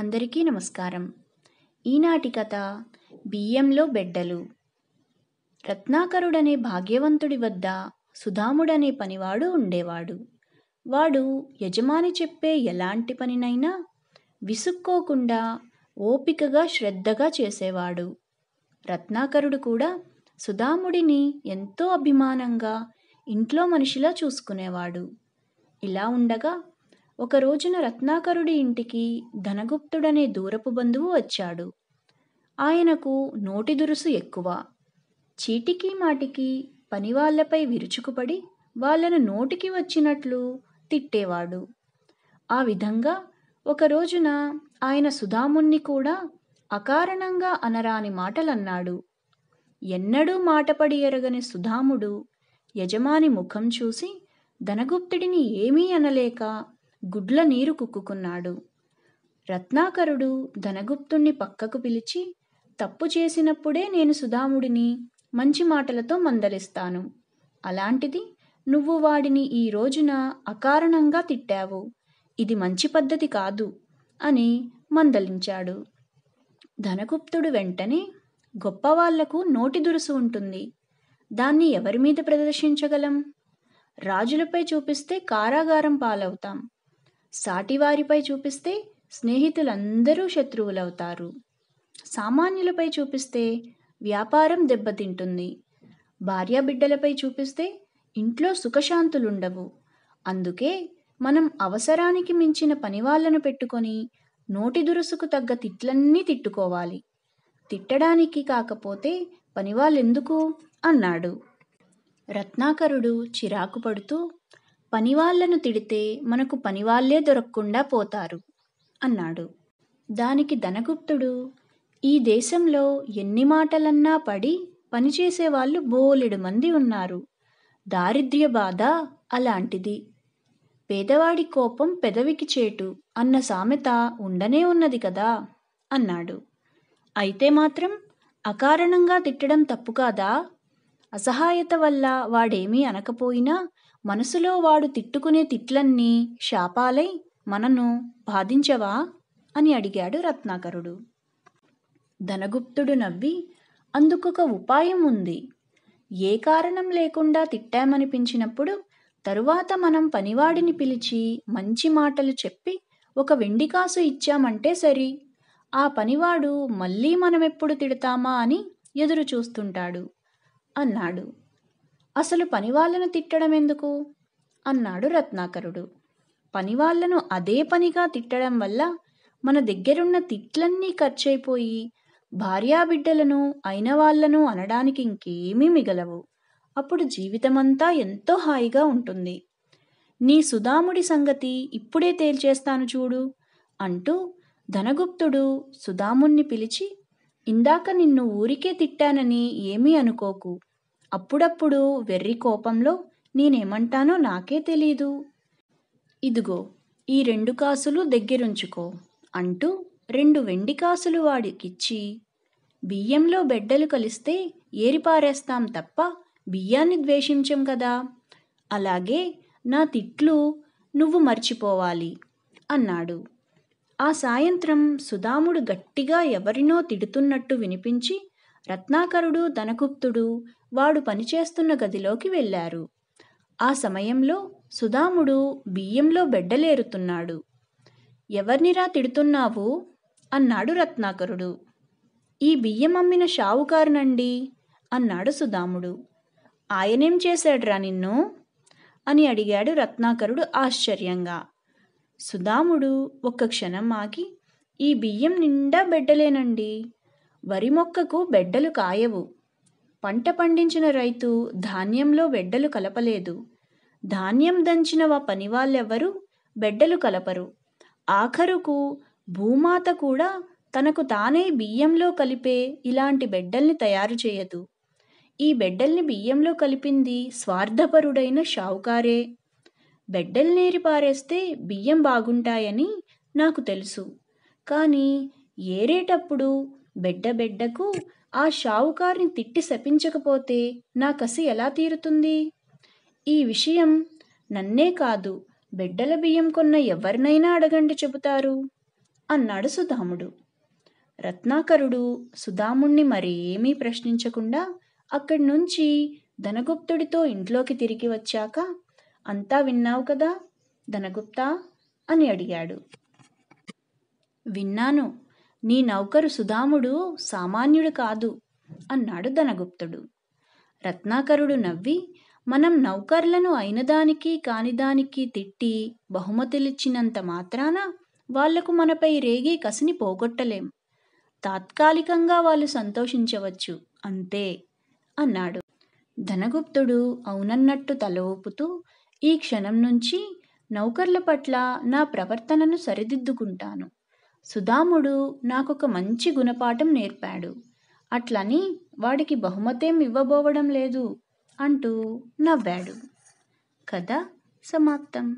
అందరికీ నమస్కారం ఈనాటి కథ బియ్యంలో బెడ్డలు రత్నాకరుడనే భాగ్యవంతుడి వద్ద సుధాముడనే పనివాడు ఉండేవాడు వాడు యజమాని చెప్పే ఎలాంటి పనినైనా విసుక్కోకుండా ఓపికగా శ్రద్ధగా చేసేవాడు రత్నాకరుడు కూడా సుధాముడిని ఎంతో అభిమానంగా ఇంట్లో మనిషిలా చూసుకునేవాడు ఇలా ఉండగా ఒక రోజున రత్నాకరుడి ఇంటికి ధనగుప్తుడనే దూరపు బంధువు వచ్చాడు ఆయనకు నోటి దురుసు ఎక్కువ చీటికి మాటికి పనివాళ్లపై విరుచుకుపడి వాళ్ళను నోటికి వచ్చినట్లు తిట్టేవాడు ఆ విధంగా ఒక రోజున ఆయన సుధాముణ్ణి కూడా అకారణంగా అనరాని మాటలన్నాడు ఎన్నడూ మాటపడి ఎరగని సుధాముడు యజమాని ముఖం చూసి ధనగుప్తుడిని ఏమీ అనలేక గుడ్ల నీరు కుక్కుకున్నాడు రత్నాకరుడు ధనగుప్తుణ్ణి పక్కకు పిలిచి తప్పు చేసినప్పుడే నేను సుధాముడిని మంచి మాటలతో మందలిస్తాను అలాంటిది నువ్వు వాడిని ఈ రోజున అకారణంగా తిట్టావు ఇది మంచి పద్ధతి కాదు అని మందలించాడు ధనగుప్తుడు వెంటనే గొప్పవాళ్లకు నోటి దురుసు ఉంటుంది దాన్ని ఎవరి మీద ప్రదర్శించగలం రాజులపై చూపిస్తే కారాగారం పాలవుతాం సాటివారిపై చూపిస్తే స్నేహితులందరూ శత్రువులవుతారు సామాన్యులపై చూపిస్తే వ్యాపారం దెబ్బతింటుంది భార్యాబిడ్డలపై చూపిస్తే ఇంట్లో సుఖశాంతులుండవు అందుకే మనం అవసరానికి మించిన పనివాళ్లను పెట్టుకొని నోటి దురుసుకు తగ్గ తిట్లన్నీ తిట్టుకోవాలి తిట్టడానికి కాకపోతే పనివాళ్ళెందుకు అన్నాడు రత్నాకరుడు చిరాకు పడుతూ పనివాళ్లను తిడితే మనకు పనివాళ్లే దొరక్కుండా పోతారు అన్నాడు దానికి ధనగుప్తుడు ఈ దేశంలో ఎన్ని మాటలన్నా పడి పనిచేసేవాళ్ళు బోలెడు మంది ఉన్నారు దారిద్ర్య బాధ అలాంటిది పేదవాడి కోపం పెదవికి చేటు అన్న సామెత ఉండనే ఉన్నది కదా అన్నాడు అయితే మాత్రం అకారణంగా తిట్టడం తప్పు కాదా అసహాయత వల్ల వాడేమీ అనకపోయినా మనసులో వాడు తిట్టుకునే తిట్లన్నీ శాపాలై మనను బాధించవా అని అడిగాడు రత్నాకరుడు ధనగుప్తుడు నవ్వి అందుకొక ఉపాయం ఉంది ఏ కారణం లేకుండా తిట్టామనిపించినప్పుడు తరువాత మనం పనివాడిని పిలిచి మంచి మాటలు చెప్పి ఒక వెండికాసు ఇచ్చామంటే సరి ఆ పనివాడు మళ్ళీ మనమెప్పుడు తిడతామా అని ఎదురు చూస్తుంటాడు అన్నాడు అసలు పనివాళ్లను తిట్టడం ఎందుకు అన్నాడు రత్నాకరుడు పనివాళ్లను అదే పనిగా తిట్టడం వల్ల మన దగ్గరున్న తిట్లన్నీ ఖర్చయిపోయి భార్యాబిడ్డలను అయిన వాళ్లను అనడానికి ఇంకేమీ మిగలవు అప్పుడు జీవితమంతా ఎంతో హాయిగా ఉంటుంది నీ సుధాముడి సంగతి ఇప్పుడే తేల్చేస్తాను చూడు అంటూ ధనగుప్తుడు సుధాముణ్ణి పిలిచి ఇందాక నిన్ను ఊరికే తిట్టానని ఏమీ అనుకోకు అప్పుడప్పుడు వెర్రి కోపంలో నేనేమంటానో నాకే తెలీదు ఇదిగో ఈ రెండు కాసులు దగ్గరుంచుకో అంటూ రెండు వెండి కాసులు వాడికిచ్చి బియ్యంలో బెడ్డలు కలిస్తే ఏరిపారేస్తాం తప్ప బియ్యాన్ని ద్వేషించం కదా అలాగే నా తిట్లు నువ్వు మర్చిపోవాలి అన్నాడు ఆ సాయంత్రం సుదాముడు గట్టిగా ఎవరినో తిడుతున్నట్టు వినిపించి రత్నాకరుడు ధనగుప్తుడు వాడు పనిచేస్తున్న గదిలోకి వెళ్ళారు ఆ సమయంలో సుదాముడు బియ్యంలో బెడ్డలేరుతున్నాడు ఎవర్నిరా తిడుతున్నావు అన్నాడు రత్నాకరుడు ఈ బియ్యం అమ్మిన షావుకారునండి అన్నాడు సుదాముడు ఆయనేం చేశాడురా నిన్ను అని అడిగాడు రత్నాకరుడు ఆశ్చర్యంగా సుదాముడు ఒక్క క్షణం ఆగి ఈ బియ్యం నిండా బెడ్డలేనండి వరి మొక్కకు బెడ్డలు కాయవు పంట పండించిన రైతు ధాన్యంలో బెడ్డలు కలపలేదు ధాన్యం దంచిన వా పనివాళ్ళెవ్వరూ బెడ్డలు కలపరు ఆఖరుకు భూమాత కూడా తనకు తానే బియ్యంలో కలిపే ఇలాంటి బెడ్డల్ని తయారు చేయదు ఈ బెడ్డల్ని బియ్యంలో కలిపింది స్వార్థపరుడైన షావుకారే బెడ్డల్నేరి పారేస్తే బియ్యం బాగుంటాయని నాకు తెలుసు కానీ ఏరేటప్పుడు బెడ్డ బెడ్డకు ఆ షావుకారిని తిట్టి శపించకపోతే నా కసి ఎలా తీరుతుంది ఈ విషయం నన్నే కాదు బిడ్డల బియ్యం కొన్న ఎవరినైనా అడగండి చెబుతారు అన్నాడు సుధాముడు రత్నాకరుడు సుధాముణ్ణి మరేమీ ప్రశ్నించకుండా అక్కడి నుంచి ధనగుప్తుడితో ఇంట్లోకి తిరిగి వచ్చాక అంతా విన్నావు కదా ధనగుప్తా అని అడిగాడు విన్నాను నీ నౌకరు సుధాముడు సామాన్యుడు కాదు అన్నాడు ధనగుప్తుడు రత్నాకరుడు నవ్వి మనం నౌకర్లను అయినదానికి కానిదానికి తిట్టి బహుమతులిచ్చినంత మాత్రాన వాళ్లకు మనపై రేగి కసిని పోగొట్టలేం తాత్కాలికంగా వాళ్ళు సంతోషించవచ్చు అంతే అన్నాడు ధనగుప్తుడు అవునన్నట్టు తల ఊపుతూ ఈ క్షణం నుంచి నౌకర్ల పట్ల నా ప్రవర్తనను సరిదిద్దుకుంటాను సుదాముడు నాకొక మంచి గుణపాఠం నేర్పాడు అట్లని వాడికి బహుమతేం ఇవ్వబోవడం లేదు అంటూ నవ్వాడు కథ సమాప్తం